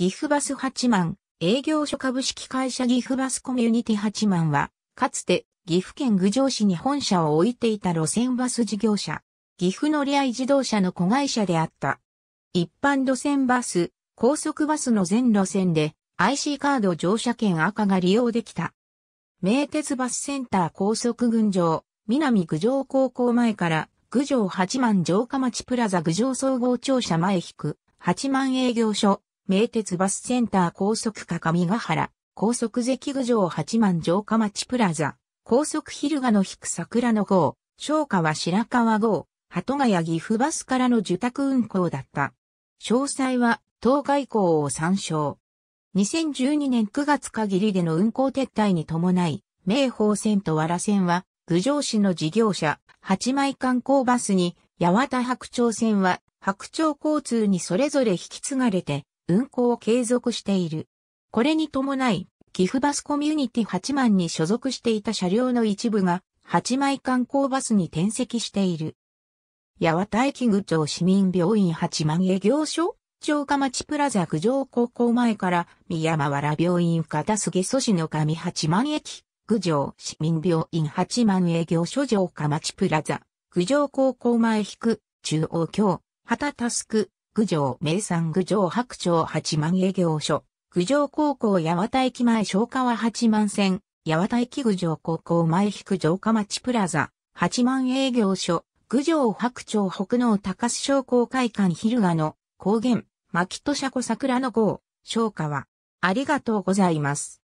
ギフバス八幡、営業所株式会社ギフバスコミュニティ八幡は、かつて岐阜県郡上市に本社を置いていた路線バス事業者、岐阜乗合自動車の子会社であった。一般路線バス、高速バスの全路線で IC カード乗車券赤が利用できた。名鉄バスセンター高速群上、南郡上高校前から郡上八幡城下町プラザ郡上総合庁舎前引く、八幡営業所、名鉄バスセンター高速か上ヶ原、高速関郡上八幡城下町プラザ、高速昼がの引く桜の号、昭和白川号、鳩ヶ谷岐阜バスからの受託運行だった。詳細は、当該校を参照。2012年9月限りでの運行撤退に伴い、名宝線と藁線は、郡上市の事業者、八枚観光バスに、八幡白鳥線は、白鳥交通にそれぞれ引き継がれて、運行を継続している。これに伴い、岐阜バスコミュニティ8万に所属していた車両の一部が、8枚観光バスに転籍している。八幡駅郡町市民病院8万営業所城下町プラザ九条高校前から宮間原病院片杉祖師の上八万駅九条市民病院八万営業所城下町プラザ九条高校前引く中央京旗タスク郡上名産郡上白鳥八幡営業所、郡上高校八幡駅前昭川八幡線、八幡駅郡上高校前引く城下町プラザ、八幡営業所、郡上白鳥北農高須商工会館昼賀の高原、牧戸車庫桜の号、昭和。ありがとうございます。